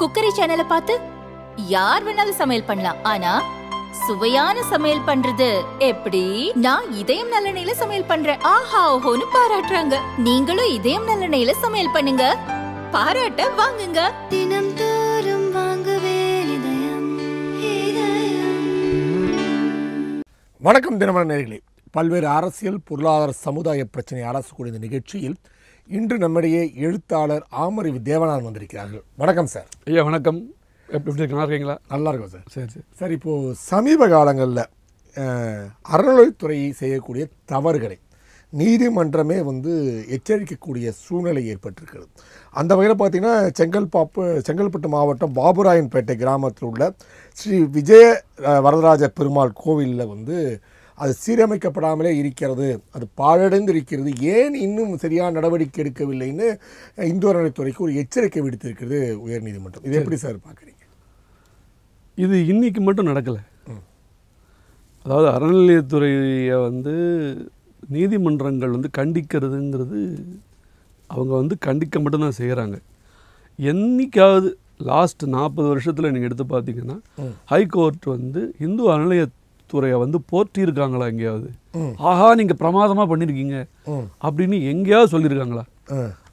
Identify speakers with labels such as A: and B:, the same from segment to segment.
A: cookery சேனலை பார்த்து யார் வேணாலும் சமையல் பண்ணலாம் ஆனா சுவையான சமையல் பண்றது எப்படி நான் இதயம் நல்லெண்ணெயில சமையல் பண்றேன் ஆஹா ஓஹோன்னு பாராட்டுறாங்க
B: நீங்களும் இதயம் நல்லெண்ணெயில சமையல் பண்ணுங்க பாராட்ட வாங்குங்க தினம் தோறும்
A: வணக்கம் தினமர நேர்களே பல்வேறு அரசியல் பொருளாதார சமுதாய பிரச்சனை அரசு கூடிய நிகழ்ச்சியில் இன்று நம்முடைய எழுத்தாளர் ஆமறிவு தேவனார் வந்திருக்கிறார்கள் வணக்கம் சார் ஐயா வணக்கம் எப்படி நல்லா இருக்கீங்களா நல்லா இருக்கும் சார் சரி சரி சார் இப்போது சமீப காலங்களில் அறநிலைத்துறையை செய்யக்கூடிய தவறுகளை நீதிமன்றமே வந்து எச்சரிக்கக்கூடிய சூழ்நிலை ஏற்பட்டிருக்கிறது அந்த வகையில் பார்த்திங்கன்னா செங்கல்பாப்பு செங்கல்பட்டு மாவட்டம் பாபுராயன்பேட்டை கிராமத்தில் உள்ள ஸ்ரீ விஜய வரதராஜ பெருமாள் கோவிலில் வந்து அது சீரமைக்கப்படாமலே இருக்கிறது அது பாழடைந்து இருக்கிறது ஏன் இன்னும் சரியான நடவடிக்கை எடுக்கவில்லைன்னு இந்து அறநிலைத்துறைக்கு ஒரு எச்சரிக்கை விடுத்திருக்கிறது உயர்நீதிமன்றம் இது எப்படி சார் பார்க்குறீங்க
B: இது இன்றைக்கு மட்டும் நடக்கலை அதாவது அறநிலையத்துறையை வந்து நீதிமன்றங்கள் வந்து கண்டிக்கிறதுங்கிறது அவங்க வந்து கண்டிக்க மட்டும்தான் செய்கிறாங்க என்றைக்காவது லாஸ்ட் நாற்பது வருஷத்தில் நீங்கள் எடுத்து பார்த்தீங்கன்னா ஹைகோர்ட் வந்து இந்து அறநிலையத் துறையை வந்து போற்றியிருக்காங்களா எங்கேயாவது ஆஹா நீங்கள் பிரமாதமாக பண்ணியிருக்கீங்க அப்படின்னு எங்கேயாவது சொல்லியிருக்காங்களா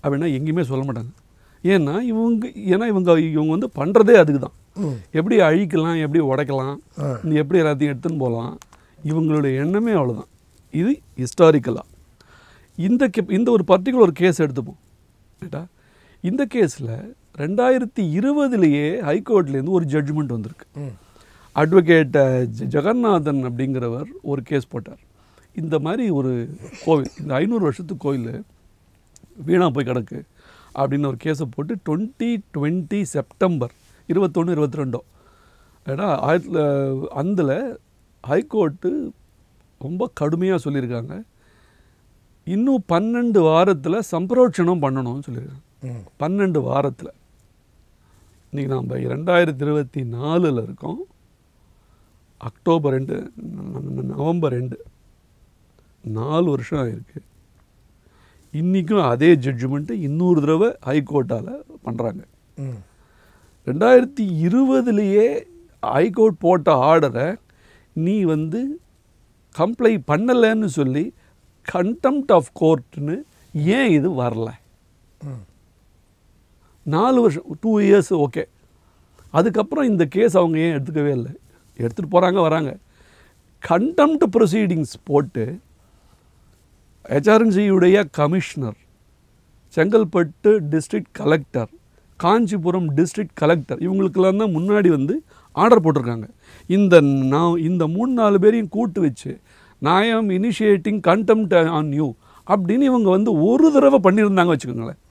B: அப்படின்னா எங்கேயுமே சொல்ல மாட்டாங்க ஏன்னா இவங்க ஏன்னா இவங்க இவங்க வந்து பண்ணுறதே அதுக்கு தான் எப்படி அழிக்கலாம் எப்படி உடைக்கலாம் நீ எப்படி எல்லாத்தையும் எடுத்துன்னு போகலாம் இவங்களுடைய எண்ணமே அவ்வளோதான் இது ஹிஸ்டாரிக்கலாக இந்த கே இந்த ஒரு பர்டிகுலர் கேஸ் எடுத்துப்போம் கேட்டா இந்த கேஸில் ரெண்டாயிரத்தி இருபதுலேயே ஹைகோர்ட்லேருந்து ஒரு ஜட்ஜ்மெண்ட் வந்திருக்கு அட்வொகேட் ஜெகநாதன் அப்படிங்கிறவர் ஒரு கேஸ் போட்டார் இந்த மாதிரி ஒரு கோவில் இந்த ஐநூறு வருஷத்துக்கு கோயில் வீணாக போய் கிடக்கு அப்படின்னு ஒரு கேஸை போட்டு டுவெண்ட்டி டுவெண்ட்டி செப்டம்பர் இருபத்தொன்று இருபத்தி ரெண்டோ ஏன்னா ஆயிரத்தில் அந்தில் ஹைகோர்ட்டு ரொம்ப கடுமையாக சொல்லியிருக்காங்க இன்னும் பன்னெண்டு வாரத்தில் சம்பரோட்சணம் பண்ணணும்னு சொல்லியிருக்காங்க பன்னெண்டு வாரத்தில் இன்றைக்கி நாம் ரெண்டாயிரத்தி இருபத்தி நாலில் இருக்கோம் அக்டோபர் ரெண்டு நவம்பர் ரெண்டு நாலு வருஷம் ஆயிருக்கு இன்றைக்கும் அதே ஜட்ஜ்மெண்ட்டு இன்னொரு தடவை ஹைகோர்ட்டால் பண்ணுறாங்க ரெண்டாயிரத்தி இருபதுலேயே ஹைகோர்ட் போட்ட ஆர்டரை நீ வந்து கம்ப்ளை பண்ணலைன்னு சொல்லி கண்டெம்ட் ஆஃப் கோர்ட்னு ஏன் இது வரல நாலு வருஷம் டூ இயர்ஸ் ஓகே அதுக்கப்புறம் இந்த கேஸ் அவங்க ஏன் எடுத்துக்கவே இல்லை எடுத்துகிட்டு போகிறாங்க வராங்க கண்டம்ட் ப்ரொசீடிங்ஸ் போட்டு ஹெச்ஆர்என்சியுடைய commissioner Chengalpattu district collector Kanchipuram district collector இவங்களுக்கெல்லாம் தான் முன்னாடி வந்து ஆர்டர் போட்டிருக்காங்க இந்த நான் இந்த மூணு நாலு பேரையும் கூட்டு வச்சு நான் ஆம் இனிஷியேட்டிங் கண்டெம்ட் ஆன் யூ அப்படின்னு இவங்க வந்து ஒரு தடவை பண்ணியிருந்தாங்க வச்சுக்கோங்களேன்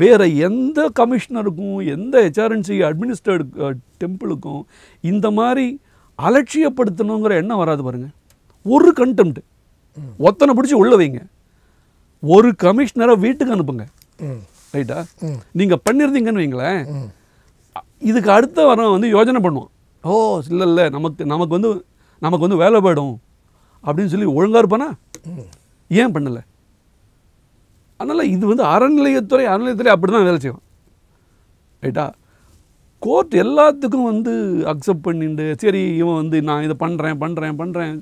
B: வேறு எந்த கமிஷனருக்கும் எந்த ஹெச்ஆர்என்சி அட்மினிஸ்ட்ரேட் டெம்பிளுக்கும் இந்த மாதிரி அலட்சியப்படுத்தணுங்கிற எண்ணம் வராது பாருங்கள் ஒரு கண்டெம்ட் ஒத்தனை பிடிச்சி உள்ள வைங்க ஒரு கமிஷனரை வீட்டுக்கு அனுப்புங்க ரைட்டா நீங்கள் பண்ணியிருந்தீங்கன்னு வைங்களேன் இதுக்கு அடுத்த வாரம் வந்து யோஜனை பண்ணுவோம் ஓ இல்லை இல்லை நமக்கு நமக்கு வந்து நமக்கு வந்து வேலை போயிடும் அப்படின்னு சொல்லி ஒழுங்காக இருப்பானா ஏன் பண்ணலை அதனால் இது வந்து அறநிலையத்துறை அறநிலையத்துறை அப்படி தான் வேலை செய்வோம் ரைட்டா கோர்ட் எல்லாத்துக்கும் வந்து அக்செப்ட் பண்ணிட்டு சரி இவன் வந்து நான் இதை பண்ணுறேன் பண்ணுறேன் பண்ணுறேன்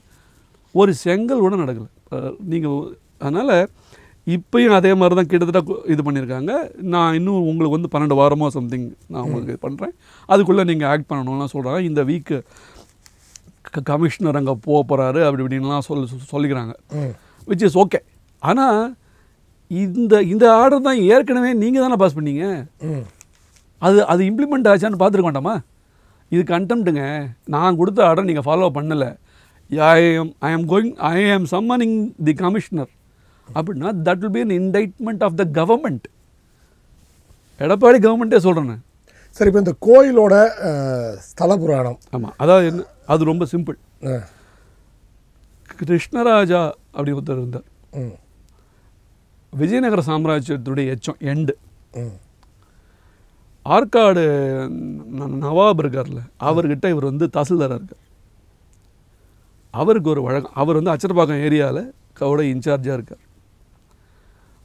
B: ஒரு செங்கல் கூட நடக்கலை நீங்கள் அதனால் இப்பயும் அதே மாதிரி தான் கிட்டத்தட்ட இது பண்ணியிருக்காங்க நான் இன்னும் உங்களுக்கு வந்து பன்னெண்டு வாரமோ சம்திங் நான் உங்களுக்கு பண்ணுறேன் அதுக்குள்ளே நீங்கள் ஆக்ட் பண்ணணும்லாம் சொல்கிறாங்க இந்த வீக்கு கமிஷனர் அங்கே போக போகிறாரு அப்படி இப்படின்லாம் சொல் சொல்லிக்கிறாங்க விச் இஸ் ஓகே ஆனால் இந்த இந்த ஆர்டர் தான் ஏற்கனவே நீங்கள் தானே பாஸ் பண்ணீங்க அது அது இம்ப்ளிமெண்ட் ஆச்சான்னு பார்த்துருக்க வேண்டாமா இது கண்டெம்ட்டுங்க நான் கொடுத்த ஆர்டர் நீங்கள் ஃபாலோ பண்ணலை I am I am going I am summoning the commissioner அப்படின்னா that will be an indictment of the government Edappadi கவர்மெண்ட்டே சொல்கிறேன்னு
A: சரி இப்போ இந்த கோயிலோட ஸ்தல புராணம்
B: ஆமாம் அதாவது என்ன அது ரொம்ப சிம்பிள் கிருஷ்ணராஜா அப்படி ஒருத்தர் இருந்தார் விஜயநகர சாம்ராஜ்யத்துடைய எச்சம் எண்டு ஆற்காடு நவாப் இருக்கார்ல அவர்கிட்ட இவர் வந்து தாசில்தாராக இருக்கார் அவருக்கு ஒரு வழக்கம் அவர் வந்து அச்சரப்பாக்கம் ஏரியாவில் கவுட இன்சார்ஜாக இருக்கார்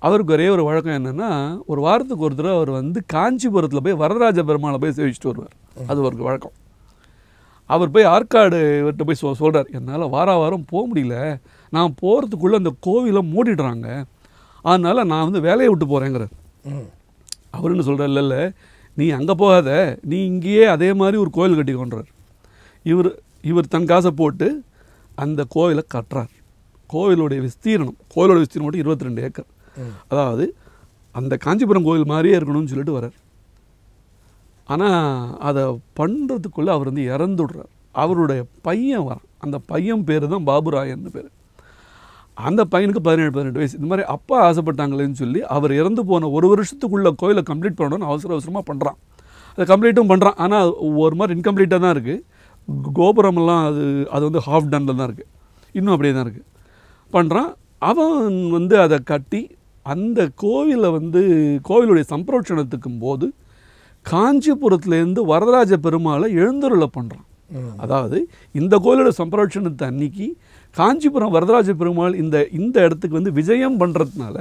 B: அவருக்கு ஒரே ஒரு வழக்கம் என்னென்னா ஒரு வாரத்துக்கு ஒரு தடவை அவர் வந்து காஞ்சிபுரத்தில் போய் வரதராஜ பெருமாளை போய் சேவிச்சுட்டு வருவார் அது அவருக்கு வழக்கம் அவர் போய் ஆற்காடு இவர்கிட்ட போய் சொ சொல்கிறார் என்னால் வார வாரம் போக முடியல நான் போகிறதுக்குள்ளே அந்த கோவிலை மூடிடுறாங்க அதனால் நான் வந்து வேலையை விட்டு போகிறேங்கிறார் அவர் என்ன சொல்கிறார் இல்லை இல்லை நீ அங்கே போகாத நீ இங்கேயே அதே மாதிரி ஒரு கோயில் கட்டிக்கொண்டார் இவர் இவர் தன் காசை போட்டு அந்த கோயிலை கட்டுறார் கோவிலுடைய விஸ்தீரணம் கோயிலோட விஸ்தீரணம் மட்டும் இருபத்தி ரெண்டு ஏக்கர் அதாவது அந்த காஞ்சிபுரம் கோயில் மாதிரியே இருக்கணும்னு சொல்லிட்டு வரார் ஆனால் அதை பண்ணுறதுக்குள்ளே அவர் வந்து இறந்துடுறார் அவருடைய பையன் வரான் அந்த பையன் பேர் தான் பாபுராயன்னு பேர் அந்த பையனுக்கு பதினேழு பதினெட்டு வயசு இந்த மாதிரி அப்பா ஆசைப்பட்டாங்களேன்னு சொல்லி அவர் இறந்து போன ஒரு வருஷத்துக்குள்ளே கோயிலை கம்ப்ளீட் பண்ணணும்னு அவசர அவசரமாக பண்ணுறான் அதை கம்ப்ளீட்டும் பண்ணுறான் ஆனால் ஒரு மாதிரி இன்கம்ப்ளீட்டாக தான் இருக்குது கோபுரமெல்லாம் அது அது வந்து ஹாஃப் டனில் தான் இருக்குது இன்னும் அப்படியே தான் இருக்குது பண்ணுறான் அவன் வந்து அதை கட்டி அந்த கோவிலை வந்து கோவிலுடைய சம்பிரோட்சணத்துக்கும் போது காஞ்சிபுரத்துலேருந்து வரதராஜ பெருமாளை எழுந்தருளை பண்ணுறான் அதாவது இந்த கோயிலோட சம்பரோட்சணத்தை அன்னைக்கு காஞ்சிபுரம் வரதராஜ பெருமாள் இந்த இந்த இடத்துக்கு வந்து விஜயம் பண்ணுறதுனால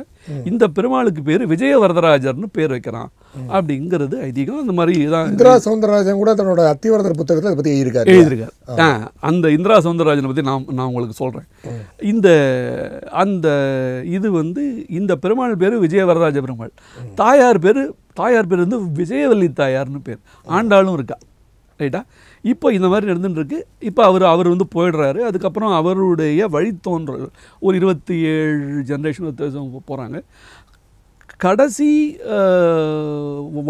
B: இந்த பெருமாளுக்கு பேர் விஜய வரதராஜர்னு பேர் வைக்கிறான் அப்படிங்கிறது ஐதீகம் அந்த மாதிரி இதான் இந்திரா
A: சௌந்தரராஜன் கூட தன்னோட அத்திவரதர் புத்தகத்தில் அதை பற்றி எழுதியிருக்காரு எழுதியிருக்காரு
B: அந்த இந்திரா சௌந்தரராஜனை பற்றி நான் நான் உங்களுக்கு சொல்கிறேன் இந்த அந்த இது வந்து இந்த பெருமாள் பேர் விஜய வரதராஜ பெருமாள் தாயார் பேர் தாயார் பேர் வந்து விஜயவல்லி தாயார்னு பேர் ஆண்டாளும் இருக்கா ரைட்டா இப்போ இந்த மாதிரி நடந்துட்டுருக்கு இப்போ அவர் அவர் வந்து போயிடுறாரு அதுக்கப்புறம் அவருடைய வழித்தோன்றல் ஒரு இருபத்தி ஏழு ஜென்ரேஷன் போகிறாங்க கடைசி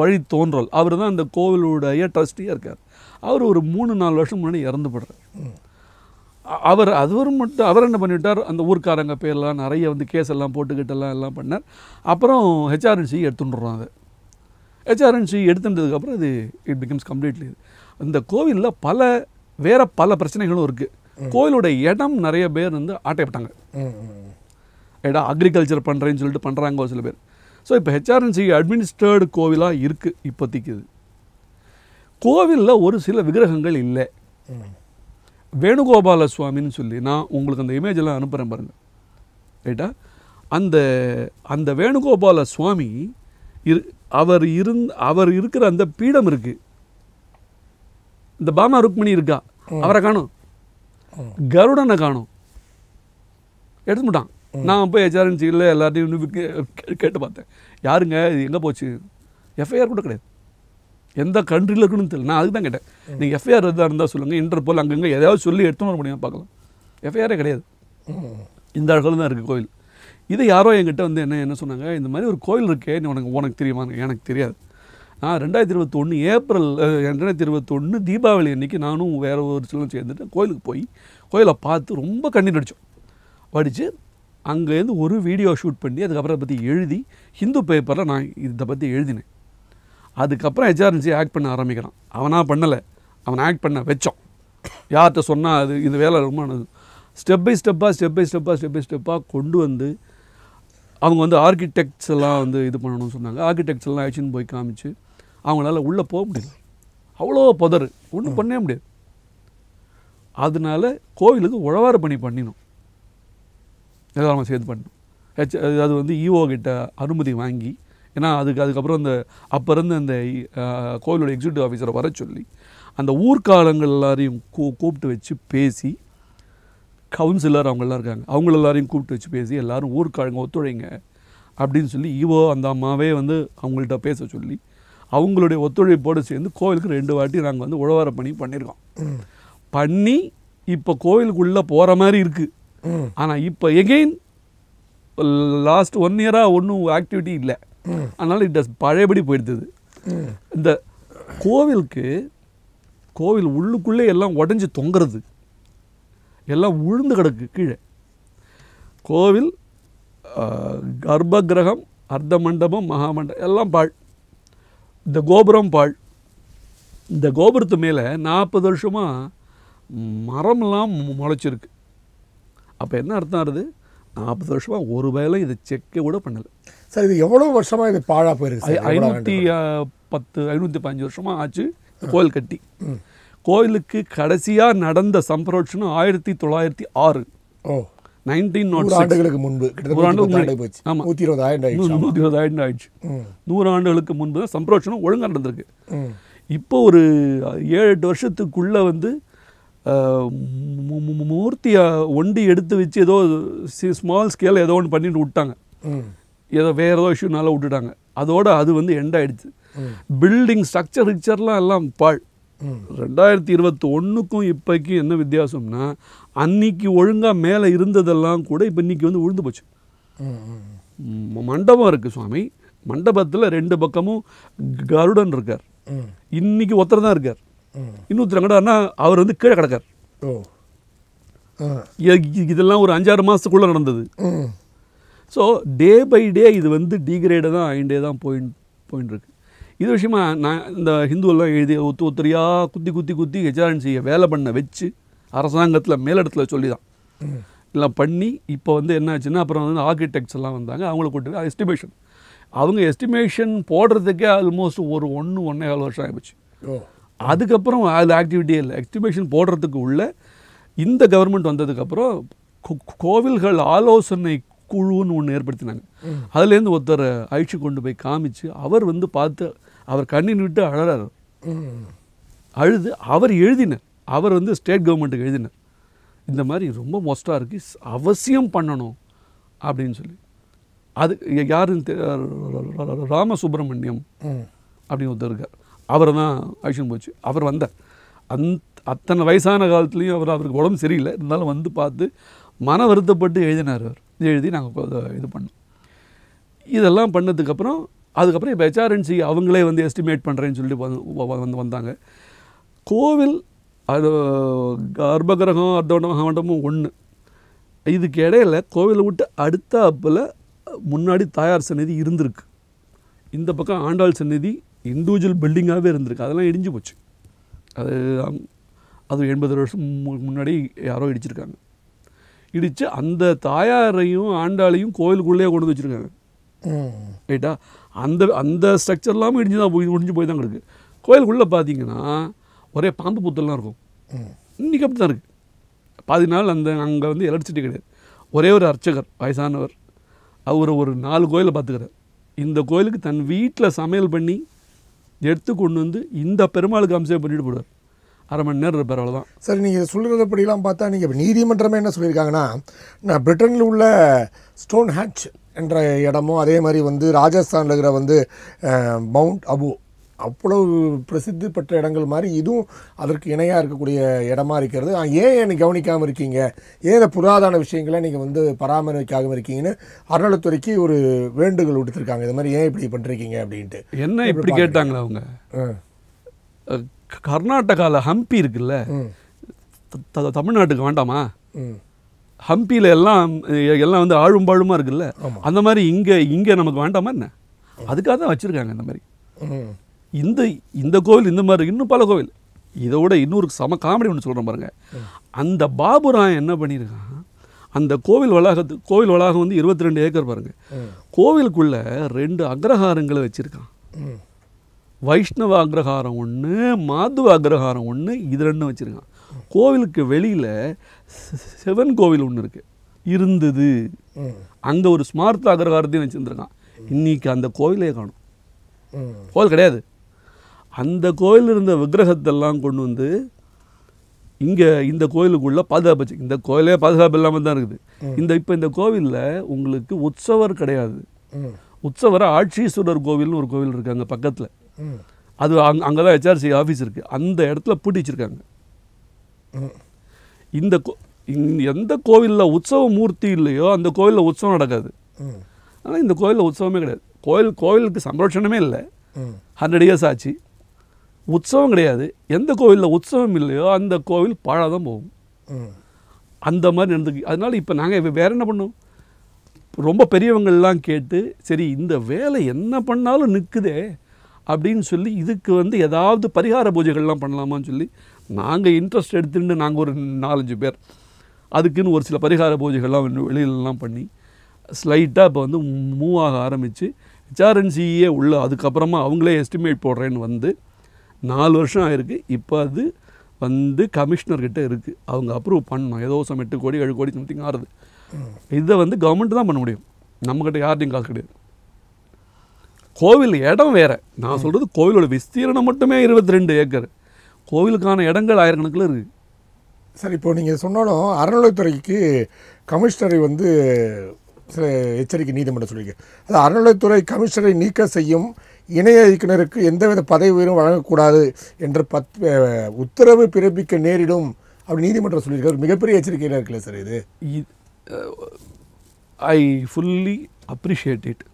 B: வழித்தோன்றல் அவர் தான் அந்த கோவிலுடைய ட்ரஸ்டியாக இருக்கார் அவர் ஒரு மூணு நாலு வருஷம் முன்னாடி இறந்து போடுறார் அவர் அதுவர் மட்டும் அவர் என்ன பண்ணிவிட்டார் அந்த ஊர்க்காரங்க பேர்லாம் நிறைய வந்து கேஸ் எல்லாம் போட்டுக்கிட்டெல்லாம் எல்லாம் பண்ணார் அப்புறம் ஹெச்ஆர்என்சி e எடுத்துட்டுறோம் ஹெச்ஆர்என்சி e எடுத்துட்டதுக்கப்புறம் இது இட் பிகம்ஸ் கம்ப்ளீட்லி இந்த கோவிலில் பல வேறு பல பிரச்சனைகளும் இருக்குது கோவிலோட இடம் நிறைய பேர் வந்து ஆட்டைப்பட்டாங்க இடம் அக்ரிகல்ச்சர் பண்ணுறேன்னு சொல்லிட்டு பண்ணுறாங்க ஒரு சில பேர் ஸோ இப்போ ஹெச்ஆர்என்சி அட்மினிஸ்ட்ரேடு கோவிலாக இருக்குது இப்போதைக்கு இது கோவிலில் ஒரு சில விக்கிரகங்கள் இல்லை வேணுகோபால சுவாமின்னு சொல்லி நான் உங்களுக்கு அந்த இமேஜ் எல்லாம் அனுப்புகிறேன் பாருங்கள் ரைட்டா அந்த அந்த வேணுகோபால சுவாமி இரு அவர் இருந் அவர் இருக்கிற அந்த பீடம் இருக்குது இந்த பாமா ருக்மிணி இருக்கா அவரை காணும் கருடனை காணும் எடுத்துட்டான் நான் போய் ஹெச்ஆர்என்சியில் எல்லாத்தையும் கேட்டு பார்த்தேன் யாருங்க இது எங்கே போச்சு எஃப்ஐஆர் கூட கிடையாது எந்த கண்ட்ரியில் இருக்குன்னு தெரியல நான் அதுக்கு தான் கேட்டேன் நீங்கள் எஃப்ஐஆர் எதாக இருந்தால் சொல்லுங்கள் இன்டர்போல் அங்கங்கே எதாவது சொல்லி எடுத்துன்னு வர முடியும் பார்க்கலாம் எஃப்ஐஆரே கிடையாது இந்த அழகில் தான் இருக்குது கோயில் இதை யாரோ என்கிட்ட வந்து என்ன என்ன சொன்னாங்க இந்த மாதிரி ஒரு கோயில் இருக்கே உனக்கு உனக்கு தெரியுமா எனக்கு தெரியாது நான் ரெண்டாயிரத்தி இருபத்தொன்று ஏப்ரல் ரெண்டாயிரத்தி இருபத்தொன்று தீபாவளி அன்றைக்கி நானும் வேறு ஒரு சிலரும் சேர்ந்துட்டு கோயிலுக்கு போய் கோயிலை பார்த்து ரொம்ப கண்ணீர் அடித்தோம் படித்து அங்கேருந்து ஒரு வீடியோ ஷூட் பண்ணி அதுக்கப்புறம் பற்றி எழுதி ஹிந்து பேப்பரில் நான் இதை பற்றி எழுதினேன் அதுக்கப்புறம் ஹெச்ஆர்என்சி ஆக்ட் பண்ண ஆரம்பிக்கிறான் அவனாக பண்ணலை அவன் ஆக்ட் பண்ண வச்சோம் யார்கிட்ட சொன்னால் அது இந்த வேலை ரொம்ப ஸ்டெப் பை ஸ்டெப்பாக ஸ்டெப் பை ஸ்டெப்பாக ஸ்டெப் பை ஸ்டெப்பாக கொண்டு வந்து அவங்க வந்து ஆர்கிடெக்ட்ஸ் எல்லாம் வந்து இது பண்ணணும்னு சொன்னாங்க ஆர்கிடெக்ட்ஸ் எல்லாம் ஆக்சின்னு போய் காமிச்சு அவங்களால உள்ளே போக முடியல அவ்வளோ புதர் ஒன்றும் பண்ணே முடியாது அதனால கோவிலுக்கு உழவார பணி பண்ணினோம் எதாவது சேர்த்து பண்ணணும் ஹெச் அது வந்து இஓ கிட்ட அனுமதி வாங்கி ஏன்னா அதுக்கு அதுக்கப்புறம் அந்த அப்போ இருந்து அந்த கோவிலோட எக்ஸிக்யூட்டிவ் ஆஃபீஸரை வர சொல்லி அந்த ஊர்காலங்கள் எல்லாரையும் கூ கூப்பிட்டு வச்சு பேசி கவுன்சிலர் அவங்களாம் இருக்காங்க அவங்கள எல்லாரையும் கூப்பிட்டு வச்சு பேசி எல்லோரும் ஊர்க்காலங்க ஒத்துழைங்க அப்படின்னு சொல்லி ஈவோ அந்த அம்மாவே வந்து அவங்கள்ட்ட பேச சொல்லி அவங்களுடைய ஒத்துழைப்போடு சேர்ந்து கோவிலுக்கு ரெண்டு வாட்டி நாங்கள் வந்து உழவர பணி பண்ணியிருக்கோம் பண்ணி இப்போ கோவிலுக்குள்ளே போகிற மாதிரி இருக்குது ஆனால் இப்போ எகெயின் லாஸ்ட் ஒன் இயராக ஒன்றும் ஆக்டிவிட்டி இல்லை அதனால் இட் அஸ் பழையபடி போயிடுது இந்த கோவிலுக்கு கோவில் உள்ளுக்குள்ளே எல்லாம் உடஞ்சி தொங்குறது எல்லாம் உழுந்து கிடக்கு கீழே கோவில் கர்ப்பகிரகம் அர்த்த மண்டபம் மகாமண்டபம் எல்லாம் பாழ் இந்த கோபுரம் பால் இந்த கோபுரத்து மேலே நாற்பது வருஷமாக மரம்லாம் முளைச்சிருக்கு அப்போ என்ன அர்த்தம் ஆகுது நாற்பது வருஷமாக ஒரு வேலை இதை செக்கே கூட
A: பண்ணலை சார் இது எவ்வளோ வருஷமாக இது பாழாக போயிருக்கு ஐநூற்றி
B: பத்து ஐநூற்றி பதினஞ்சு வருஷமாக ஆச்சு கோயில் கட்டி கோயிலுக்கு கடைசியாக நடந்த சம்பரோட்சனம் ஆயிரத்தி தொள்ளாயிரத்தி ஆறு ஓ நைன்டீன் நாட் முன்பு ஆமாம் நூற்றி இருபது ஆயிரம் நூற்றி ஆயிடுச்சு நூறு ஆண்டுகளுக்கு முன்பு தான் சம்ப்ரோஷணம் ஒழுங்காக நடந்திருக்கு இப்போ ஒரு ஏழு எட்டு வருஷத்துக்குள்ளே வந்து மூர்த்தியை ஒண்டி எடுத்து வச்சு ஏதோ ஸ்மால் ஸ்கேலில் ஏதோ ஒன்று பண்ணிட்டு விட்டாங்க ஏதோ வேறு ஏதோ இஷ்யூனால விட்டுட்டாங்க அதோட அது வந்து எண்ட் ஆயிடுச்சு பில்டிங் ஸ்ட்ரக்சர் ரிக்சர்லாம் எல்லாம் பாழ் ரெண்டாயிரத்தி இருபத்தி ஒன்றுக்கும் இப்போக்கும் என்ன வித்தியாசம்னா அன்னைக்கு ஒழுங்காக மேலே இருந்ததெல்லாம் கூட இப்போ இன்னைக்கு வந்து உழுந்து போச்சு மண்டபம் இருக்குது சுவாமி மண்டபத்தில் ரெண்டு பக்கமும் கருடன் இருக்கார் இன்னைக்கு ஒருத்தர் தான் இருக்கார் இன்னொருத்தர் கடனா அவர் வந்து கீழே கிடக்கார் இதெல்லாம் ஒரு அஞ்சாறு மாதத்துக்குள்ளே நடந்தது ஸோ டே பை டே இது வந்து டிகிரேடு தான் ஆயிண்டே தான் போயின் போயின்னு இருக்கு இது விஷயமா நான் இந்த ஹிந்துவெல்லாம் எழுதி ஒத்து ஒத்தரியாக குத்தி குத்தி குத்தி ஹெச்ஆர்என்சியை வேலை பண்ண வச்சு அரசாங்கத்தில் மேலிடத்தில் சொல்லி தான் எல்லாம் பண்ணி இப்போ வந்து என்ன ஆச்சுன்னா அப்புறம் வந்து ஆர்கிடெக்ட்ஸ் எல்லாம் வந்தாங்க அவங்கள கூட்டு எஸ்டிமேஷன் அவங்க எஸ்டிமேஷன் போடுறதுக்கே ஆல்மோஸ்ட் ஒரு ஒன்று ஒன்றே கால் வருஷம் ஆகிப்போச்சு அதுக்கப்புறம் அது ஆக்டிவிட்டியே இல்லை எஸ்டிமேஷன் போடுறதுக்கு உள்ள இந்த கவர்மெண்ட் வந்ததுக்கப்புறம் கோவில்கள் ஆலோசனை குழுன்னு ஒன்று ஏற்படுத்தினாங்க அதுலேருந்து ஒருத்தரை அழிச்சு கொண்டு போய் காமிச்சு அவர் வந்து பார்த்து அவர் கண்ணின் விட்டு அழறாரு அழுது அவர் எழுதினார் அவர் வந்து ஸ்டேட் கவர்மெண்ட்டுக்கு எழுதினார் இந்த மாதிரி ரொம்ப மோஸ்ட்டாக இருக்குது அவசியம் பண்ணணும் அப்படின்னு சொல்லி அது யாருன்னு ராமசுப்ரமணியம் அப்படின்னு ஒருத்தர் இருக்கார் அவர் தான் ஆக்ஷன் போச்சு அவர் வந்தார் அந் அத்தனை வயசான காலத்துலேயும் அவர் அவருக்கு உடம்பு சரியில்லை இருந்தாலும் வந்து பார்த்து மன வருத்தப்பட்டு எழுதினார் அவர் எழுதி நாங்கள் இது பண்ணோம் இதெல்லாம் பண்ணதுக்கப்புறம் அதுக்கப்புறம் இப்போ ஹெச்ஆர்என்சி அவங்களே வந்து எஸ்டிமேட் பண்ணுறேன்னு சொல்லிட்டு வந்து வந்தாங்க கோவில் அது கர்ப்பகிரகம் அர்த்தவண்ட மண்டமும் ஒன்று இதுக்கு இடையில் கோவிலை விட்டு அடுத்த அப்பில் முன்னாடி தாயார் சந்நிதி இருந்திருக்கு இந்த பக்கம் ஆண்டாள் சந்நிதி இண்டிவிஜுவல் பில்டிங்காகவே இருந்திருக்கு அதெல்லாம் இடிஞ்சு போச்சு அது அது எண்பது வருஷம் முன்னாடி யாரோ இடிச்சிருக்காங்க இடித்து அந்த தாயாரையும் ஆண்டாளையும் கோயிலுக்குள்ளேயே கொண்டு வச்சுருக்காங்க ரைட்டா அந்த அந்த ஸ்ட்ரக்சர் இடிஞ்சு தான் போய் முடிஞ்சு போய் தான் கிடக்கு கோயிலுக்குள்ளே பார்த்தீங்கன்னா ஒரே பாம்பு புத்தல்லாம் இருக்கும் இன்றைக்கி அப்படி தான் இருக்குது பாதி நாள் அந்த அங்கே வந்து எலக்ட்ரிசிட்டி கிடையாது ஒரே ஒரு அர்ச்சகர் வயசானவர் அவர் ஒரு நாலு கோயிலை பார்த்துக்கிறார் இந்த கோயிலுக்கு தன் வீட்டில் சமையல் பண்ணி எடுத்து கொண்டு வந்து இந்த பெருமாளுக்கு அம்சம் பண்ணிட்டு போடுவார் அரை மணி நேரம் இருப்பார் அவ்வளோதான்
A: சார் நீங்கள் சொல்கிறதப்படிலாம் பார்த்தா நீங்கள் இப்போ நீதிமன்றமே என்ன சொல்லியிருக்காங்கன்னா நான் பிரிட்டனில் உள்ள ஸ்டோன் ஹேட்ச் என்ற இடமும் அதே மாதிரி வந்து ராஜஸ்தானில் இருக்கிற வந்து மவுண்ட் அபு அவ்வளவு பிரசித்தி பெற்ற இடங்கள் மாதிரி இதுவும் அதற்கு இணையாக இருக்கக்கூடிய இடமா இருக்கிறது ஏன் என்னை கவனிக்காமல் இருக்கீங்க ஏன் இந்த புராதான விஷயங்களை நீங்கள் வந்து பராமரிக்காமல் இருக்கீங்கன்னு அறநிலைத்துறைக்கு ஒரு வேண்டுகோள் விடுத்திருக்காங்க இது மாதிரி ஏன் இப்படி பண்ணிருக்கீங்க அப்படின்ட்டு
B: என்ன இப்படி கேட்டாங்களா அவங்க கர்நாடகாவில் ஹம்பி இருக்குல்ல தமிழ்நாட்டுக்கு வேண்டாமா ஹம்பியில் எல்லாம் எல்லாம் வந்து ஆழும் இருக்குல்ல அந்த மாதிரி இங்கே இங்கே நமக்கு வேண்டாமா என்ன அதுக்காக தான் வச்சுருக்காங்க இந்த மாதிரி இந்த இந்த கோவில் இந்த மாதிரி இன்னும் பல கோவில் இதை விட இன்னொரு சம காமெடி ஒன்று சொல்கிறேன் பாருங்கள் அந்த பாபுராம் என்ன பண்ணியிருக்கான் அந்த கோவில் வளாகத்து கோவில் வளாகம் வந்து இருபத்தி ரெண்டு ஏக்கர் பாருங்கள் கோவிலுக்குள்ளே ரெண்டு அக்ரஹாரங்களை வச்சுருக்கான் வைஷ்ணவ அக்ரஹாரம் ஒன்று மாதுவ அக்ரஹாரம் ஒன்று இது ரெண்டும் வச்சுருக்கான் கோவிலுக்கு வெளியில் சிவன் கோவில் ஒன்று இருக்குது இருந்தது அங்கே ஒரு ஸ்மார்த்த அக்ரஹாரத்தையும் வச்சுருந்துருக்கான் இன்றைக்கி அந்த கோவிலே காணும் கோவில் கிடையாது அந்த கோவில் இருந்த விக்கிரகத்தெல்லாம் கொண்டு வந்து இங்கே இந்த கோயிலுக்குள்ளே பாதுகாப்பு இந்த கோயிலே பாதுகாப்பு இல்லாமல் தான் இருக்குது இந்த இப்போ இந்த கோவிலில் உங்களுக்கு உற்சவர் கிடையாது உற்சவர் ஆட்சீஸ்வரர் கோவில்னு ஒரு கோவில் இருக்குது அங்கே பக்கத்தில் அது அங் அங்கே தான் ஹெச்ஆர்சி ஆஃபீஸ் இருக்குது அந்த இடத்துல பூட்டி வச்சுருக்காங்க இந்த எந்த கோவிலில் உற்சவ மூர்த்தி இல்லையோ அந்த கோவிலில் உற்சவம் நடக்காது ஆனால் இந்த கோவிலில் உற்சவமே கிடையாது கோயில் கோவிலுக்கு சம்ரட்சணமே இல்லை ஹண்ட்ரட் இயர்ஸ் ஆச்சு உற்சவம் கிடையாது எந்த கோவிலில் உற்சவம் இல்லையோ அந்த கோவில் பாழாக தான் போகும் அந்த மாதிரி நடந்துக்கு அதனால் இப்போ நாங்கள் வேறு என்ன பண்ணோம் ரொம்ப பெரியவங்கள்லாம் கேட்டு சரி இந்த வேலை என்ன பண்ணாலும் நிற்குதே அப்படின்னு சொல்லி இதுக்கு வந்து ஏதாவது பரிகார பூஜைகள்லாம் பண்ணலாமான்னு சொல்லி நாங்கள் இன்ட்ரெஸ்ட் எடுத்துட்டு நாங்கள் ஒரு நாலஞ்சு பேர் அதுக்குன்னு ஒரு சில பரிகார பூஜைகள்லாம் வெளியிலலாம் பண்ணி ஸ்லைட்டாக இப்போ வந்து மூவ் ஆக ஆரம்பித்து ஹெச்ஆர்என்சியே உள்ள அதுக்கப்புறமா அவங்களே எஸ்டிமேட் போடுறேன்னு வந்து நாலு வருஷம் ஆகிருக்கு இப்போ அது வந்து கமிஷனர்கிட்ட இருக்குது அவங்க அப்ரூவ் பண்ணணும் ஏதோ சம் எட்டு கோடி ஏழு கோடி சம்திங் ஆறுது இதை வந்து கவர்மெண்ட் தான் பண்ண முடியும் நம்மக்கிட்ட யார்டையும் காசு கிடையாது கோவில் இடம் வேறு நான் சொல்கிறது கோவிலோட விஸ்தீரணம் மட்டுமே இருபத்தி ரெண்டு ஏக்கர் கோவிலுக்கான
A: இடங்கள் ஆயிரக்கணக்கில் இருக்குது சார் இப்போது நீங்கள் சொன்னாலும் அறநிலைத்துறைக்கு கமிஷனரை வந்து சில எச்சரிக்கை நீதிமன்றம் சொல்லியிருக்கேன் அது அறநிலைத்துறை கமிஷனரை நீக்க செய்யும் இணைய இயக்குநருக்கு எந்தவித பதவி உயரும் வழங்கக்கூடாது என்று பத் உத்தரவு பிறப்பிக்க நேரிடும் அப்படி நீதிமன்றம் சொல்லியிருக்காரு மிகப்பெரிய எச்சரிக்கையில் இருக்குல்ல சார் இது
B: I fully appreciate it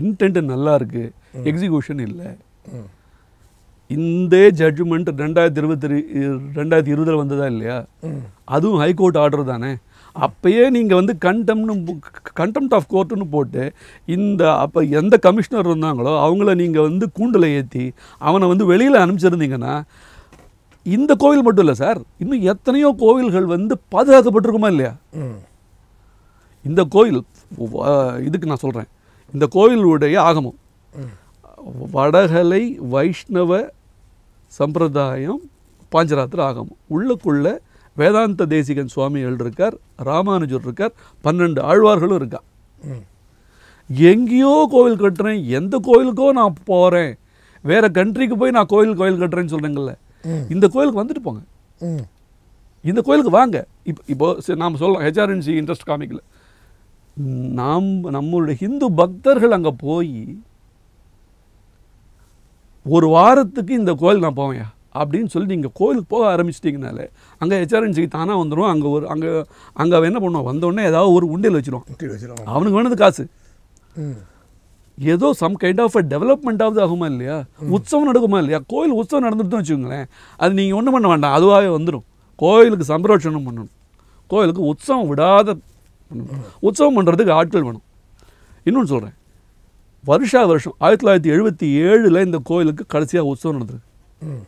B: intent நல்லா இருக்குது எக்ஸிகூஷன் இல்லை இந்த ஜட்ஜ்மெண்ட் ரெண்டாயிரத்தி இருபத்தி ரெண்டாயிரத்தி இருபதில் வந்ததா இல்லையா அதுவும் ஹைகோர்ட் ஆர்டர் தானே அப்பயே நீங்கள் வந்து கண்டம்னு கண்டெம்ட் ஆஃப் கோர்ட்டுன்னு போட்டு இந்த அப்போ எந்த கமிஷனர் இருந்தாங்களோ அவங்கள நீங்கள் வந்து கூண்டில் ஏற்றி அவனை வந்து வெளியில் அனுப்பிச்சிருந்தீங்கன்னா இந்த கோவில் மட்டும் இல்லை சார் இன்னும் எத்தனையோ கோவில்கள் வந்து பாதுகாக்கப்பட்டிருக்குமா இல்லையா இந்த கோயில் இதுக்கு நான் சொல்கிறேன் இந்த கோவிலுடைய ஆகமம் வடகலை வைஷ்ணவ சம்பிரதாயம் பாஞ்சராத்திர ஆகமம் உள்ளுக்குள்ளே வேதாந்த தேசிகன் சுவாமிகள் இருக்கார் ராமானுஜர் இருக்கார் பன்னெண்டு ஆழ்வார்களும் இருக்கா எங்கேயோ கோவில் கட்டுறேன் எந்த கோயிலுக்கோ நான் போகிறேன் வேறு கண்ட்ரிக்கு போய் நான் கோயில் கோயில் கட்டுறேன்னு சொல்கிறேங்கல்ல இந்த கோயிலுக்கு வந்துட்டு போங்க இந்த கோயிலுக்கு வாங்க இப்போ இப்போ நாம் சொல்லலாம் ஹெச்ஆர்என்சி இன்ட்ரெஸ்ட் காமிக்கல நாம் நம்மளுடைய ஹிந்து பக்தர்கள் அங்கே போய் ஒரு வாரத்துக்கு இந்த கோயில் நான் போவேன் அப்படின்னு சொல்லி நீங்கள் கோயிலுக்கு போக ஆரம்பிச்சிட்டிங்கனாலே அங்கே ஹெச்ஆர்என்சிக்கு தானாக வந்துடும் அங்கே ஒரு அங்கே அங்கே என்ன பண்ணுவோம் வந்தோடனே ஏதாவது ஒரு உண்டியல்
A: வச்சிருவான்
B: அவனுக்கு வேணுது காசு ஏதோ சம் கைண்ட் ஆஃப் அ டெவலப்மெண்ட்டாவது ஆகுமா இல்லையா உற்சவம் நடக்குமா இல்லையா கோயில் உற்சவம் நடந்துட்டுன்னு வச்சுக்கோங்களேன் அது நீங்கள் ஒன்றும் பண்ண வேண்டாம் அதுவாகவே வந்துடும் கோயிலுக்கு சம்பரோஷனம் பண்ணணும் கோயிலுக்கு உற்சவம் விடாத உற்சவம் பண்ணுறதுக்கு ஆட்கள் வேணும் இன்னொன்று சொல்கிறேன் வருஷா வருஷம் ஆயிரத்தி தொள்ளாயிரத்தி எழுபத்தி ஏழில் இந்த கோயிலுக்கு கடைசியாக உற்சவம் நடந்திருக்கு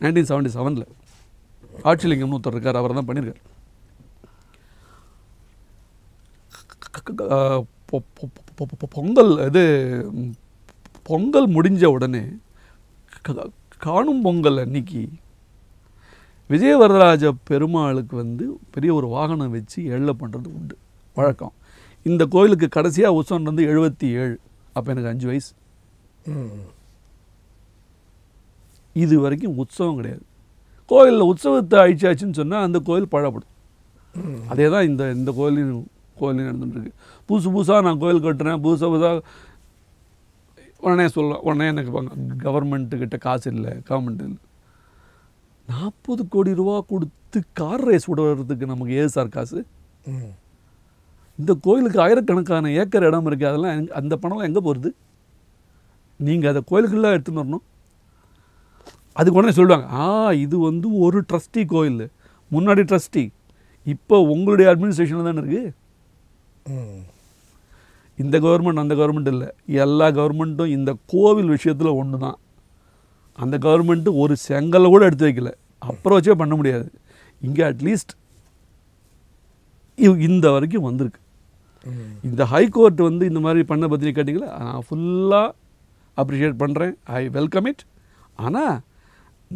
B: நைன்டீன் செவன்டி செவனில் ஆட்சிலிங்கம்னு ஒருத்தர் இருக்கார் அவர் தான் பண்ணியிருக்கார் பொங்கல் இது பொங்கல் முடிஞ்ச உடனே காணும் பொங்கல் அன்னைக்கு விஜயவரராஜ பெருமாளுக்கு வந்து பெரிய ஒரு வாகனம் வச்சு எழில் பண்ணுறது உண்டு வழக்கம் இந்த கோயிலுக்கு கடைசியாக உற்சவம் வந்து எழுபத்தி ஏழு அப்போ எனக்கு அஞ்சு வயசு இது வரைக்கும் உற்சவம் கிடையாது கோயிலில் உற்சவத்தை அழிச்சாச்சுன்னு சொன்னால் அந்த கோயில் பழப்படும் அதே தான் இந்த இந்த கோயிலையும் கோயிலையும் நடந்துட்டுருக்கு புதுசு புதுசாக நான் கோயில் கட்டுறேன் புதுசாக புதுசாக உடனே சொல்லலாம் உடனே எனக்கு கவர்மெண்ட்டுக்கிட்ட காசு இல்லை கவர்மெண்ட் இல்லை நாற்பது கோடி ரூபா கொடுத்து கார் ரேஸ் விடுறதுக்கு நமக்கு ஏது சார் காசு இந்த கோயிலுக்கு ஆயிரக்கணக்கான ஏக்கர் இடம் இருக்குது அதெல்லாம் அந்த பணம் எங்கே போகிறது நீங்கள் அதை கோயிலுக்குள்ளே எடுத்துன்னு வரணும் அதுக்கு உடனே சொல்லுவாங்க ஆ இது வந்து ஒரு ட்ரஸ்டி கோயில் முன்னாடி ட்ரஸ்டி இப்போ உங்களுடைய அட்மினிஸ்ட்ரேஷனில் தானே இருக்குது இந்த கவர்மெண்ட் அந்த கவர்மெண்ட் இல்லை எல்லா கவர்மெண்ட்டும் இந்த கோவில் விஷயத்தில் ஒன்று தான் அந்த கவர்மெண்ட்டு ஒரு செங்கலை கூட எடுத்து வைக்கல அப்ரோச்சே பண்ண முடியாது இங்கே அட்லீஸ்ட் இந்த வரைக்கும் வந்திருக்கு இந்த ஹைகோர்ட் வந்து இந்த மாதிரி பண்ண பற்றி கேட்டிங்களா நான் ஃபுல்லாக அப்ரிஷியேட் பண்ணுறேன் ஐ வெல்கம் இட் ஆனால்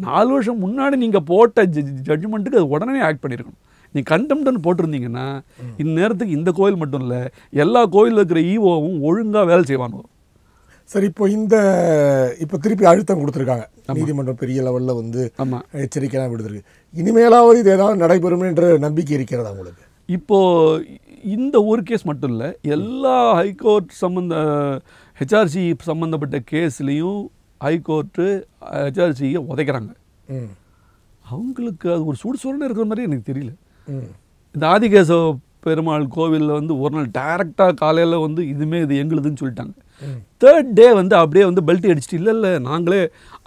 B: நாலு வருஷம் முன்னாடி நீங்கள் போட்ட ஜட்ஜ்மெண்ட்டுக்கு அது உடனே ஆக்ட் பண்ணியிருக்கணும் நீ கண்டம்டன் போட்டிருந்தீங்கன்னா இந்நேரத்துக்கு இந்த கோயில் மட்டும் இல்லை எல்லா கோயிலில் இருக்கிற ஈவோவும் e ஒழுங்காக வேலை செய்வானுவோம்
A: சரி இப்போ இந்த இப்போ திருப்பி அழுத்தம் கொடுத்துருக்காங்க நீதிமன்றம் பெரிய லெவலில் வந்து எச்சரிக்கையெல்லாம் விடுத்துருக்கு இனிமேலாவது இது ஏதாவது நடைபெறும் என்ற நம்பிக்கை இருக்கிறதா உங்களுக்கு
B: இப்போது இந்த ஒரு கேஸ் மட்டும் இல்லை எல்லா ஹைகோர்ட் சம்மந்த ஹெச்ஆர்சி சம்மந்தப்பட்ட கேஸ்லேயும் ஹைகோர்ட்டு ஹெச்ஆர்சியை உதைக்கிறாங்க அவங்களுக்கு அது ஒரு சூழ்நிலை இருக்கிற மாதிரி எனக்கு தெரியல இந்த ஆதிகேசவ பெருமாள் கோவிலில் வந்து ஒரு நாள் டேரெக்டாக காலையில் வந்து இதுவுமே இது எங்களுதுன்னு சொல்லிட்டாங்க தேர்ட் டே வந்து அப்படியே வந்து பெல்ட் அடிச்சுட்டு இல்லை இல்லை நாங்களே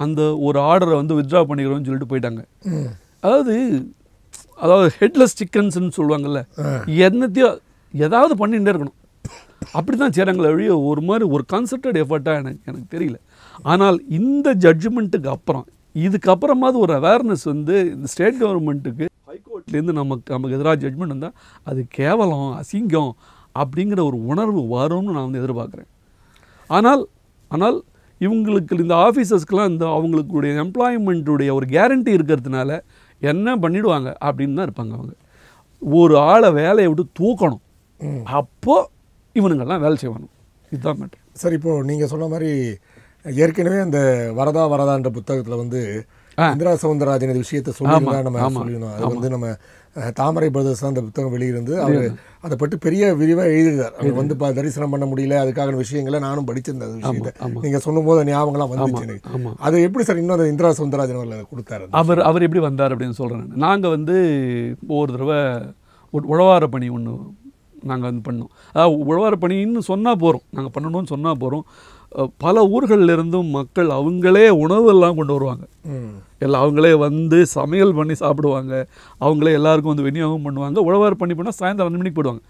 B: அந்த ஒரு ஆர்டரை வந்து வித்ட்ரா பண்ணிக்கிறோம்னு சொல்லிட்டு போயிட்டாங்க அதாவது அதாவது ஹெட்லெஸ் சிக்கன்ஸ்னு சொல்லுவாங்கல்ல என்னத்தையும் ஏதாவது பண்ணிகிட்டே இருக்கணும் அப்படி தான் செய்கிறாங்களே வழிய ஒரு மாதிரி ஒரு கான்சன்ட்ரேட் எஃபர்ட்டாக எனக்கு எனக்கு தெரியல ஆனால் இந்த ஜட்ஜ்மெண்ட்டுக்கு அப்புறம் இதுக்கப்புறமாவது ஒரு அவேர்னஸ் வந்து இந்த ஸ்டேட் கவர்மெண்ட்டுக்கு ஹைகோர்ட்லேருந்து நமக்கு நமக்கு எதிராக ஜட்மெண்ட் வந்தால் அது கேவலம் அசிங்கம் அப்படிங்கிற ஒரு உணர்வு வரும்னு நான் வந்து எதிர்பார்க்குறேன் ஆனால் ஆனால் இவங்களுக்கு இந்த ஆஃபீஸர்ஸ்க்கெலாம் இந்த அவங்களுக்குடைய எம்ப்ளாய்மெண்ட்டுடைய ஒரு கேரண்டி இருக்கிறதுனால என்ன பண்ணிவிடுவாங்க அப்படின்னு தான் இருப்பாங்க அவங்க ஒரு ஆளை
A: வேலையை விட்டு தூக்கணும் அப்போது இவனுங்கள்லாம் வேலை செய்வாங்க இதுதான் மேட்டர் சார் இப்போது நீங்கள் சொன்ன மாதிரி ஏற்கனவே அந்த வரதா வரதான்ற புத்தகத்தில் வந்து இந்திரா சவுந்தரராஜன் விஷயத்தை சொல்லியிருந்தா நம்ம சொல்லணும் அது வந்து நம்ம தாமரை பிரதர்ஸ் தான் அந்த புத்தகம் வெளியிருந்து அவர் அதை பற்றி பெரிய விரிவாக எழுதுகிறார் அவர் வந்து பா தரிசனம் பண்ண முடியல அதுக்காக விஷயங்களை நானும் படிச்சிருந்தேன் அந்த விஷயத்தை நீங்கள் சொல்லும்போது ஞாபகம்லாம் வந்துச்சு எனக்கு அது எப்படி சார் இன்னும் அந்த இந்திரா சவுந்தரராஜன் அவர்கள் கொடுத்தாரு
B: அவர் அவர் எப்படி வந்தார் அப்படின்னு சொல்கிறேன் நாங்கள் வந்து ஒரு தடவை உழவார பணி ஒன்று நாங்கள் வந்து பண்ணோம் அதாவது உழவார பணின்னு சொன்னால் போகிறோம் நாங்கள் பண்ணணும்னு சொன்னால் போகிறோம் பல ஊர்களிலிருந்தும் மக்கள் அவங்களே உணவெல்லாம் கொண்டு வருவாங்க எல்லாம் அவங்களே வந்து சமையல் பண்ணி சாப்பிடுவாங்க அவங்களே எல்லாருக்கும் வந்து விநியோகம் பண்ணுவாங்க உழவார பண்ணி போனால் சாயந்தரம் அஞ்சு மணிக்கு போயிடுவாங்க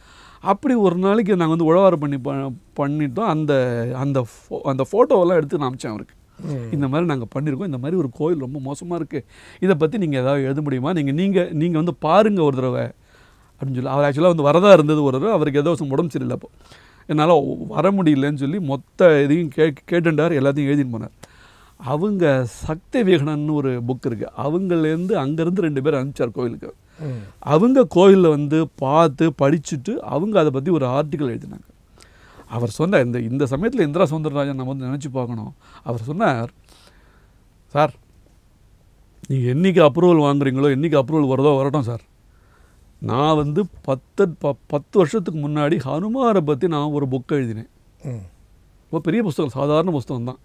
B: அப்படி ஒரு நாளைக்கு நாங்கள் வந்து உழவார் பண்ணி பண்ணிட்டோம் அந்த அந்த ஃபோ அந்த ஃபோட்டோவெல்லாம் எடுத்து நான் அமைச்சேன் அவருக்கு இந்த மாதிரி நாங்கள் பண்ணியிருக்கோம் இந்த மாதிரி ஒரு கோயில் ரொம்ப மோசமாக இருக்குது இதை பற்றி நீங்கள் ஏதாவது எழுத முடியுமா நீங்கள் நீங்கள் நீங்கள் வந்து பாருங்கள் ஒரு தடவை அப்படின்னு சொல்லி அவர் ஆக்சுவலாக வந்து வரதாக இருந்தது ஒரு அவருக்கு ஏதோ உடம்பு சரியில்லை அப்போ என்னால் வர முடியலன்னு சொல்லி மொத்த இதையும் கே கேட்டுண்டார் எல்லாத்தையும் எழுதின்னு போனார் அவங்க சக்தி விகனன்னு ஒரு புக் இருக்குது அவங்கலேருந்து அங்கேருந்து ரெண்டு பேர் அனுப்பிச்சார் கோவிலுக்கு அவங்க கோயிலில் வந்து பார்த்து படிச்சுட்டு அவங்க அதை பற்றி ஒரு ஆர்டிக்கல் எழுதினாங்க அவர் சொன்னார் இந்த இந்த சமயத்தில் இந்திரா சுந்தரராஜன் நம்ம வந்து நினச்சி பார்க்கணும் அவர் சொன்னார் சார் நீங்கள் என்றைக்கு அப்ரூவல் வாங்குறீங்களோ என்றைக்கு அப்ரூவல் வருதோ வரட்டும் சார் நான் வந்து பத்து ப பத்து வருஷத்துக்கு முன்னாடி ஹனுமாரை பற்றி நான் ஒரு புக் எழுதினேன் ரொம்ப பெரிய புஸ்தகம் சாதாரண புஸ்தகம் தான்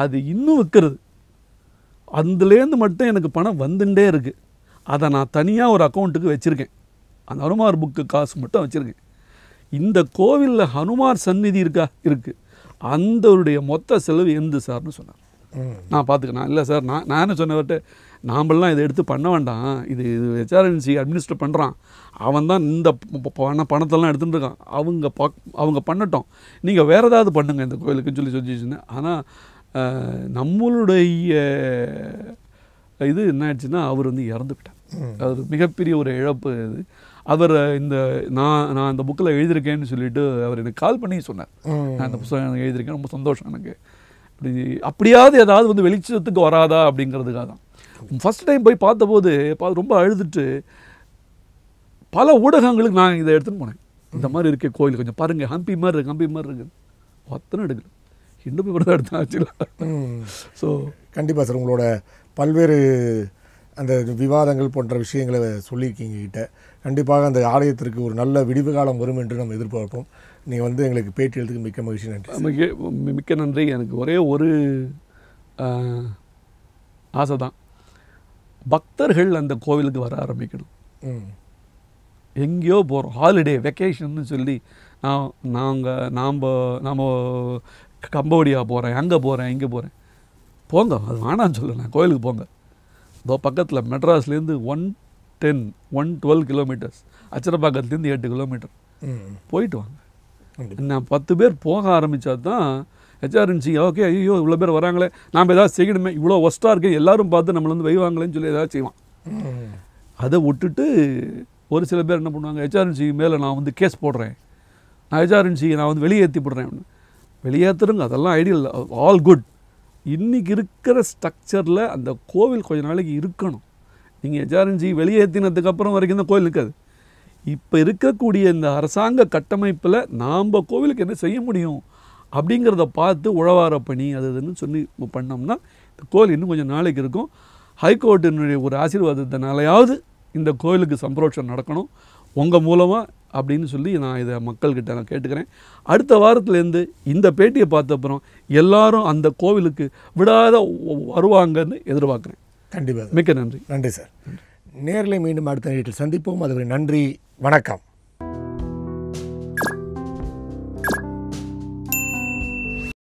B: அது இன்னும் விற்கிறது அதுலேருந்து மட்டும் எனக்கு பணம் வந்துட்டே இருக்குது அதை நான் தனியாக ஒரு அக்கௌண்ட்டுக்கு வச்சுருக்கேன் அந்த ஹனுமார் புக்கு காசு மட்டும் வச்சுருக்கேன் இந்த கோவிலில் ஹனுமார் சந்நிதி இருக்கா இருக்குது அந்தவருடைய மொத்த செலவு எந்த சார்னு சொன்னார் நான் நான் இல்லை சார் நான் நான் என்ன சொன்னவர்கிட்ட நாம்பெல்லாம் இதை எடுத்து பண்ண வேண்டாம் இது இது ஹெச்ஆர்என்சி அட்மினிஸ்டர் பண்ணுறான் அவன் தான் இந்த பண பணத்தெல்லாம் எடுத்துகிட்டு இருக்கான் அவங்க பா அவங்க பண்ணட்டும் நீங்கள் வேறு ஏதாவது பண்ணுங்கள் இந்த கோயிலுக்குன்னு சொல்லி சொல்லிச்சுன்னு ஆனால் நம்மளுடைய இது என்ன ஆயிடுச்சுன்னா அவர் வந்து இறந்துக்கிட்டார் அது மிகப்பெரிய ஒரு இழப்பு இது அவர் இந்த நான் நான் இந்த புக்கில் எழுதியிருக்கேன்னு சொல்லிட்டு அவர் எனக்கு கால் பண்ணி சொன்னார் நான் இந்த புத்தகம் எழுதியிருக்கேன் ரொம்ப சந்தோஷம் எனக்கு அப்படி அப்படியாவது ஏதாவது வந்து வெளிச்சத்துக்கு வராதா அப்படிங்கிறதுக்காக தான் ஃபஸ்ட் டைம் போய் பார்த்தபோது ரொம்ப அழுதுட்டு பல ஊடகங்களுக்கு நான் இதை எடுத்துன்னு போனேன் இந்த மாதிரி இருக்குது கோயில் கொஞ்சம் பாருங்கள் ஹம்பி மாதிரி இருக்குது ஹம்பி மாதிரி இருக்குது ஒத்தனை எடுக்கணும்
A: இன்னும் போய் தான் எடுத்தேன் ஆக்சுவலாக ஸோ கண்டிப்பாக சார் உங்களோட பல்வேறு அந்த விவாதங்கள் போன்ற விஷயங்களை சொல்லியிருக்கீங்க கிட்ட கண்டிப்பாக அந்த ஆலயத்திற்கு ஒரு நல்ல விடிவு காலம் வரும் என்று நம்ம எதிர்பார்ப்போம் நீங்கள் வந்து எங்களுக்கு பேட்டி எழுதுக்கு மிக்க மகிழ்ச்சி நன்றி மிக்க
B: மிக்க நன்றி எனக்கு ஒரே ஒரு ஆசை தான் பக்தர்கள் அந்த கோவிலுக்கு வர ஆரம்பிக்கணும் எங்கேயோ போகிறோம் ஹாலிடே வெக்கேஷன்னு சொல்லி நான் நாங்கள் நாம் நாம் கம்போடியா போகிறேன் அங்கே போகிறேன் இங்கே போகிறேன் போங்க அது வேணான்னு சொல்லலை கோயிலுக்கு போங்க இதோ பக்கத்தில் மெட்ராஸ்லேருந்து one ten one twelve kilometres அச்சரப்பாக்கத்துலேருந்து எட்டு கிலோமீட்டர் போயிட்டு வாங்க நான் பத்து பேர் போக ஆரம்பித்தா தான் ஹெச்ஆர் இருந்துச்சிங்க ஓகே ஐயோ இவ்வளோ பேர் வராங்களே நாம் ஏதாவது செய்யணுமே இவ்வளோ ஒஸ்ட்டாக இருக்குது எல்லோரும் பார்த்து நம்மளை வந்து வைவாங்களேன்னு சொல்லி ஏதாவது செய்வான் அதை விட்டுட்டு ஒரு சில பேர் என்ன பண்ணுவாங்க ஹெச்ஆர்என்சி மேலே நான் வந்து கேஸ் போடுறேன் நான் ஹெச்ஆர்என்சி நான் வந்து வெளியேற்றி போடுறேன் வெளியேற்றுறங்க அதெல்லாம் ஐடியல் ஆல் குட் இன்றைக்கி இருக்கிற ஸ்ட்ரக்சரில் அந்த கோவில் கொஞ்ச நாளைக்கு இருக்கணும் நீங்கள் ஹெச்ஆர்என்சி வெளியேற்றினதுக்கப்புறம் வரைக்கும் தான் கோவில் இருக்காது இப்போ இருக்கக்கூடிய இந்த அரசாங்க கட்டமைப்பில் நாம் கோவிலுக்கு என்ன செய்ய முடியும் அப்படிங்கிறத பார்த்து உழவார பணி அது இதுன்னு சொல்லி பண்ணோம்னா இந்த கோயில் இன்னும் கொஞ்சம் நாளைக்கு இருக்கும் ஹைகோர்ட்டினுடைய ஒரு ஆசீர்வாதத்தினாலையாவது இந்த கோயிலுக்கு சம்பரோஷம் நடக்கணும் உங்கள் மூலமாக அப்படின்னு சொல்லி நான் இதை மக்கள்கிட்ட நான் கேட்டுக்கிறேன் அடுத்த வாரத்துலேருந்து இந்த பேட்டியை பார்த்த அப்புறம் எல்லாரும் அந்த கோவிலுக்கு விடாத வருவாங்கன்னு எதிர்பார்க்குறேன் கண்டிப்பாக
A: மிக்க நன்றி நன்றி சார் நேரில் மீண்டும் அடுத்த நேரத்தில் சந்திப்போம் அதுக்கு நன்றி வணக்கம்